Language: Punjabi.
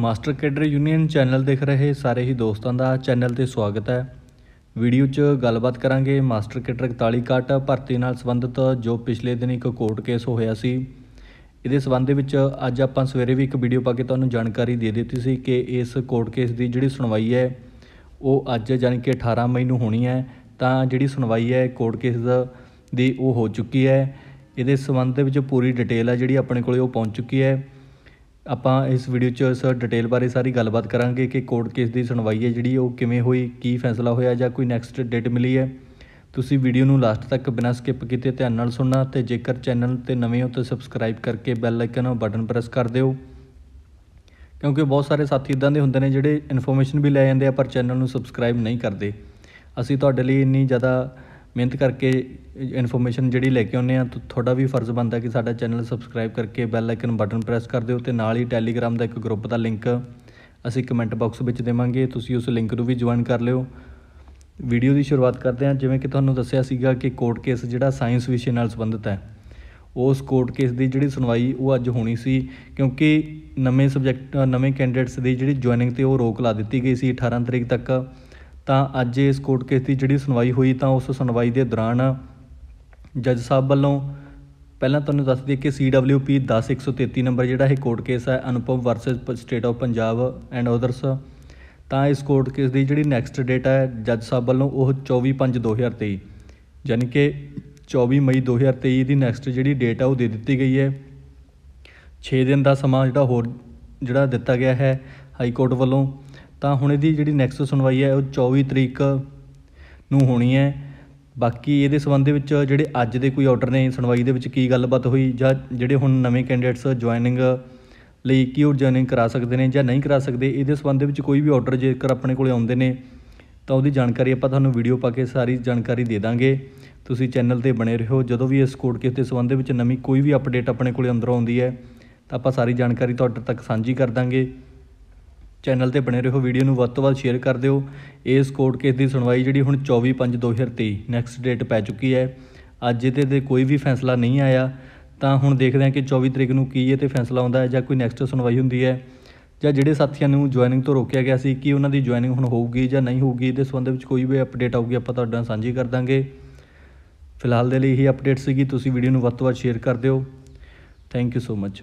ਮਾਸਟਰ ਕੈਡਰ ਯੂਨੀਅਨ ਚੈਨਲ ਦੇਖ ਰਹੇ ਸਾਰੇ ਹੀ ਦੋਸਤਾਂ ਦਾ ਚੈਨਲ ਤੇ ਸਵਾਗਤ ਹੈ ਵੀਡੀਓ 'ਚ ਗੱਲਬਾਤ ਕਰਾਂਗੇ ਮਾਸਟਰ ਕੈਡਰ 41 ਕਾਟ ਭਰਤੀ ਨਾਲ ਸੰਬੰਧਿਤ ਜੋ ਪਿਛਲੇ ਦਿਨ ਇੱਕ ਕੋਰਟ ਕੇਸ ਹੋਇਆ ਸੀ ਇਹਦੇ ਸੰਬੰਧ ਦੇ ਵਿੱਚ ਅੱਜ ਆਪਾਂ ਸਵੇਰੇ ਵੀ ਇੱਕ ਵੀਡੀਓ ਪਾ ਕੇ ਤੁਹਾਨੂੰ ਜਾਣਕਾਰੀ ਦੇ ਦਿੱਤੀ ਸੀ ਕਿ ਇਸ ਕੋਰਟ ਕੇਸ ਦੀ ਜਿਹੜੀ ਸੁਣਵਾਈ ਹੈ ਉਹ ਅੱਜ ਯਾਨੀ ਕਿ 18 ਮਈ ਨੂੰ ਹੋਣੀ ਹੈ ਤਾਂ ਜਿਹੜੀ ਸੁਣਵਾਈ ਹੈ ਕੋਰਟ ਕੇਸ ਦੀ ਉਹ ਹੋ ਚੁੱਕੀ ਹੈ ਇਹਦੇ ਸੰਬੰਧ ਦੇ ਵਿੱਚ ਪੂਰੀ ਡਿਟੇਲ ਹੈ ਜਿਹੜੀ ਆਪਣੇ ਕੋਲੇ ਉਹ ਪਹੁੰਚ ਚੁੱਕੀ ਹੈ ਆਪਾਂ ਇਸ ਵੀਡੀਓ 'ਚ ਇਸ ਡਿਟੇਲ ਬਾਰੇ ਸਾਰੀ ਗੱਲਬਾਤ ਕਰਾਂਗੇ ਕਿ ਕੋਰਟ ਕੇਸ ਦੀ ਸੁਣਵਾਈ ਹੈ ਜਿਹੜੀ ਉਹ ਕਿਵੇਂ ਹੋਈ ਕੀ ਫੈਸਲਾ ਹੋਇਆ ਜਾਂ ਕੋਈ ਨੈਕਸਟ ਡੇਟ ਮਿਲੀ ਹੈ ਤੁਸੀਂ ਵੀਡੀਓ ਨੂੰ ਲਾਸਟ ਤੱਕ ਬਿਨਾਂ ਸਕਿਪ ਕੀਤੇ ਧਿਆਨ ਨਾਲ ਸੁਣਨਾ ਤੇ ਜੇਕਰ ਚੈਨਲ ਤੇ ਨਵੇਂ ਹੋ ਤਾਂ ਸਬਸਕ੍ਰਾਈਬ ਕਰਕੇ ਬੈਲ ਆਈਕਨ ਬਟਨ ਪ੍ਰੈਸ ਕਰ ਦਿਓ ਕਿਉਂਕਿ ਬਹੁਤ ਸਾਰੇ ਸਾਥੀ ਇਦਾਂ ਦੇ ਹੁੰਦੇ ਨੇ ਜਿਹੜੇ ਇਨਫੋਰਮੇਸ਼ਨ ਵੀ ਲੈ ਜਾਂਦੇ ਆ ਪਰ ਚੈਨਲ ਨੂੰ ਸਬਸਕ੍ਰਾਈਬ ਨਹੀਂ ਕਰਦੇ ਅਸੀਂ ਤੁਹਾਡੇ ਲਈ ਇੰਨੀ ਜ਼ਿਆਦਾ ਮਿਹਨਤ ਕਰਕੇ ਇਨਫੋਰਮੇਸ਼ਨ ਜਿਹੜੀ ਲੈ ਕੇ ਆਉਂਦੇ ਆ ਤੁਹਾਡਾ ਵੀ ਫਰਜ਼ ਬਣਦਾ ਕਿ ਸਾਡਾ ਚੈਨਲ ਸਬਸਕ੍ਰਾਈਬ ਕਰਕੇ ਬੈਲ ਆਈਕਨ ਬਟਨ ਪ੍ਰੈਸ ਕਰ ਦਿਓ ਤੇ ਨਾਲ ਹੀ ਟੈਲੀਗ੍ਰਾਮ ਦਾ ਇੱਕ ਗਰੁੱਪ ਦਾ ਲਿੰਕ ਅਸੀਂ ਕਮੈਂਟ ਬਾਕਸ ਵਿੱਚ ਦੇਵਾਂਗੇ ਤੁਸੀਂ ਉਸ ਲਿੰਕ ਨੂੰ ਵੀ ਜੁਆਇਨ ਕਰ ਲਿਓ ਵੀਡੀਓ ਦੀ ਸ਼ੁਰੂਆਤ ਕਰਦੇ ਹਾਂ ਜਿਵੇਂ ਕਿ ਤੁਹਾਨੂੰ ਦੱਸਿਆ ਸੀਗਾ ਕਿ ਕੋਰਟ ਕੇਸ ਜਿਹੜਾ ਸਾਇੰਸ ਵਿਸ਼ੇ ਨਾਲ ਸੰਬੰਧਿਤ ਹੈ ਉਸ ਕੋਰਟ ਕੇਸ ਦੀ ਜਿਹੜੀ ਸੁਣਵਾਈ ਉਹ ਅੱਜ ਹੋਣੀ ਸੀ ਕਿਉਂਕਿ ਨਵੇਂ ਸਬਜੈਕਟ ਨਵੇਂ ਕੈਂਡੀਡੇਟਸ ਦੀ ਜਿਹੜੀ ਜੁਆਇਨਿੰਗ ਤੇ ਉਹ ਰੋਕ ਲਾ ਦਿੱਤੀ ਗਈ ਸੀ 18 ਤਰੀਕ ਤੱਕ ਤਾਂ ਅੱਜ ਇਸ ਕੋਰਟ ਕੇਸ ਦੀ ਜਿਹੜੀ ਸੁਣਵਾਈ ਹੋਈ ਤਾਂ ਉਸ ਸੁਣਵਾਈ ਦੇ ਦੌਰਾਨ ਜੱਜ ਸਾਹਿਬ ਵੱਲੋਂ ਪਹਿਲਾਂ ਤੁਹਾਨੂੰ ਦੱਸ ਦਈਏ ਕਿ CWP 10133 ਨੰਬਰ ਜਿਹੜਾ ਇਹ ਕੋਰਟ ਕੇਸ ਹੈ Anupam versus state of Punjab and others ਤਾਂ ਇਸ ਕੋਰਟ ਕੇਸ ਦੀ ਜਿਹੜੀ ਨੈਕਸਟ ਡੇਟ ਹੈ ਜੱਜ ਸਾਹਿਬ ਵੱਲੋਂ ਉਹ 24/5/2023 ਯਾਨੀ ਕਿ 24 ਮਈ 2023 ਦੀ ਨੈਕਸਟ ਜਿਹੜੀ ਡੇਟ ਆ ਉਹ ਦੇ ਦਿੱਤੀ ਗਈ ਹੈ 6 ਦਿਨ ਦਾ ਸਮਾਂ ਜਿਹੜਾ ਹੋਰ ਜਿਹੜਾ ਦਿੱਤਾ ਗਿਆ ਹੈ ਹਾਈ ਕੋਰਟ ਵੱਲੋਂ ਤਾਂ ਹੁਣ ਇਹਦੀ ਜਿਹੜੀ ਨੈਕਸਟ ਸੁਣਵਾਈ ਹੈ ਉਹ 24 ਤਰੀਕ ਨੂੰ ਹੋਣੀ ਹੈ ਬਾਕੀ ਇਹਦੇ ਸਬੰਧ ਦੇ ਵਿੱਚ ਜਿਹੜੇ ਅੱਜ ਦੇ ਕੋਈ ਆਰਡਰ ਨੇ ਸੁਣਵਾਈ ਦੇ ਵਿੱਚ ਕੀ ਗੱਲਬਾਤ ਹੋਈ ਜਾਂ ਜਿਹੜੇ ਹੁਣ ਨਵੇਂ ਕੈਂਡੀਡੇਟਸ ਜੁਆਇਨਿੰਗ ਲਈ ਕੀ ਉਹ ਜੁਆਇਨਿੰਗ ਕਰਾ ਸਕਦੇ ਨੇ ਜਾਂ ਨਹੀਂ ਕਰਾ ਸਕਦੇ ਇਹਦੇ ਸਬੰਧ ਦੇ ਵਿੱਚ ਕੋਈ ਵੀ ਆਰਡਰ ਜੇਕਰ ਆਪਣੇ ਕੋਲੇ ਆਉਂਦੇ ਨੇ ਤਾਂ ਉਹਦੀ ਜਾਣਕਾਰੀ ਆਪਾਂ ਤੁਹਾਨੂੰ ਵੀਡੀਓ ਪਾ ਕੇ ਸਾਰੀ ਜਾਣਕਾਰੀ ਦੇ ਦਾਂਗੇ ਤੁਸੀਂ ਚੈਨਲ ਤੇ ਬਣੇ ਰਹੋ ਜਦੋਂ ਵੀ ਇਸ ਕੋਡ ਕੇਸ ਦੇ ਸਬੰਧ ਦੇ ਵਿੱਚ ਨਵੀਂ ਕੋਈ ਵੀ ਅਪਡੇਟ ਆਪਣੇ ਕੋਲੇ ਅੰਦਰ ਆਉਂਦੀ ਹੈ ਤਾਂ ਆਪਾਂ ਸਾਰੀ ਜਾਣਕਾਰੀ ਤੁਹਾਡੇ ਤੱਕ ਸਾਂਝੀ ਕਰ ਦਾਂਗੇ ਚੈਨਲ ਤੇ ਬਣੇ ਰਹੋ ਵੀਡੀਓ ਨੂੰ ਵੱਧ ਤੋਂ ਵੱਧ ਸ਼ੇਅਰ ਕਰ ਦਿਓ ਇਸ ਕੋਰਟ ਕੇਸ ਦੀ ਸੁਣਵਾਈ ਜਿਹੜੀ ਹੁਣ 24 5 2023 ਨੈਕਸਟ ਡੇਟ ਪੈ ਚੁੱਕੀ ਹੈ ਅੱਜ ਇਹਦੇ ਤੇ ਕੋਈ ਵੀ ਫੈਸਲਾ ਨਹੀਂ ਆਇਆ ਤਾਂ ਹੁਣ ਦੇਖਦੇ ਹਾਂ ਕਿ 24 ਤਰੀਕ ਨੂੰ ਕੀ ਇਹ ਤੇ ਫੈਸਲਾ ਆਉਂਦਾ ਹੈ ਜਾਂ ਕੋਈ ਨੈਕਸਟ ਸੁਣਵਾਈ ਹੁੰਦੀ ਹੈ ਜਾਂ ਜਿਹੜੇ ਸਾਥੀਆਂ ਨੂੰ ਜੁਆਇਨਿੰਗ ਤੋਂ ਰੋਕਿਆ ਗਿਆ ਸੀ ਕਿ ਉਹਨਾਂ ਦੀ ਜੁਆਇਨਿੰਗ ਹੁਣ ਹੋਊਗੀ ਜਾਂ ਨਹੀਂ ਹੋਊਗੀ ਇਹਦੇ ਸੰਬੰਧ ਵਿੱਚ ਕੋਈ ਵੀ ਅਪਡੇਟ ਆਊਗੀ ਆਪਾਂ ਤੁਹਾਡੇ ਨਾਲ ਸਾਂਝੀ ਕਰ ਦਾਂਗੇ ਫਿਲਹਾਲ ਦੇ ਲਈ ਇਹ ਅਪਡੇਟ ਸੀਗੀ ਤੁਸੀਂ ਵੀਡੀਓ ਨੂੰ ਵੱਧ ਤੋਂ ਵੱਧ ਸ਼ੇਅਰ ਕਰ ਦਿਓ ਥੈਂਕ ਯੂ ਸੋ ਮੱਚ